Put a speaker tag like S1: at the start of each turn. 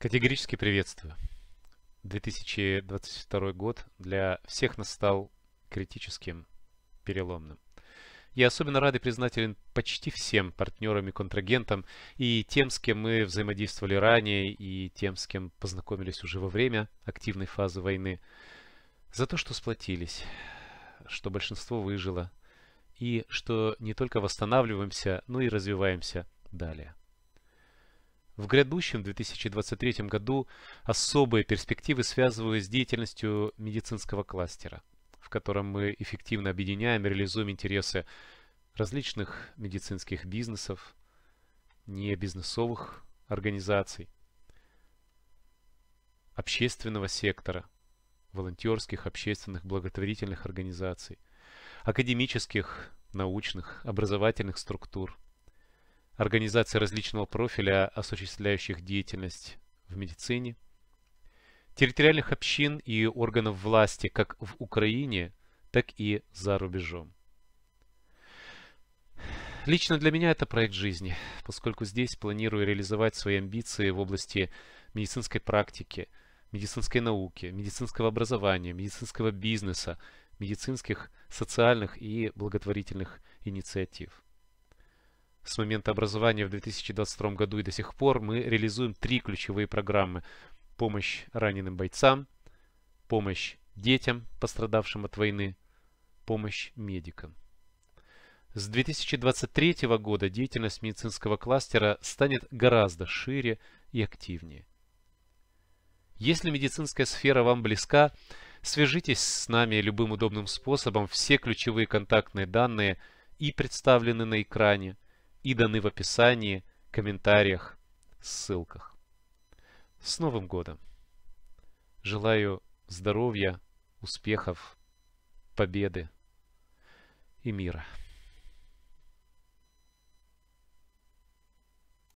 S1: Категорически приветствую. 2022 год для всех нас стал критическим, переломным. Я особенно рад и признателен почти всем партнерам и контрагентам, и тем, с кем мы взаимодействовали ранее, и тем, с кем познакомились уже во время активной фазы войны, за то, что сплотились, что большинство выжило, и что не только восстанавливаемся, но и развиваемся далее. В грядущем 2023 году особые перспективы связывают с деятельностью медицинского кластера, в котором мы эффективно объединяем и реализуем интересы различных медицинских бизнесов, не бизнесовых организаций, общественного сектора, волонтерских, общественных, благотворительных организаций, академических, научных, образовательных структур – организаций различного профиля, осуществляющих деятельность в медицине, территориальных общин и органов власти как в Украине, так и за рубежом. Лично для меня это проект жизни, поскольку здесь планирую реализовать свои амбиции в области медицинской практики, медицинской науки, медицинского образования, медицинского бизнеса, медицинских, социальных и благотворительных инициатив с момента образования в 2022 году и до сих пор мы реализуем три ключевые программы. Помощь раненым бойцам, помощь детям, пострадавшим от войны, помощь медикам. С 2023 года деятельность медицинского кластера станет гораздо шире и активнее. Если медицинская сфера вам близка, свяжитесь с нами любым удобным способом. Все ключевые контактные данные и представлены на экране, и даны в описании, комментариях, ссылках. С Новым Годом! Желаю здоровья, успехов, победы и мира.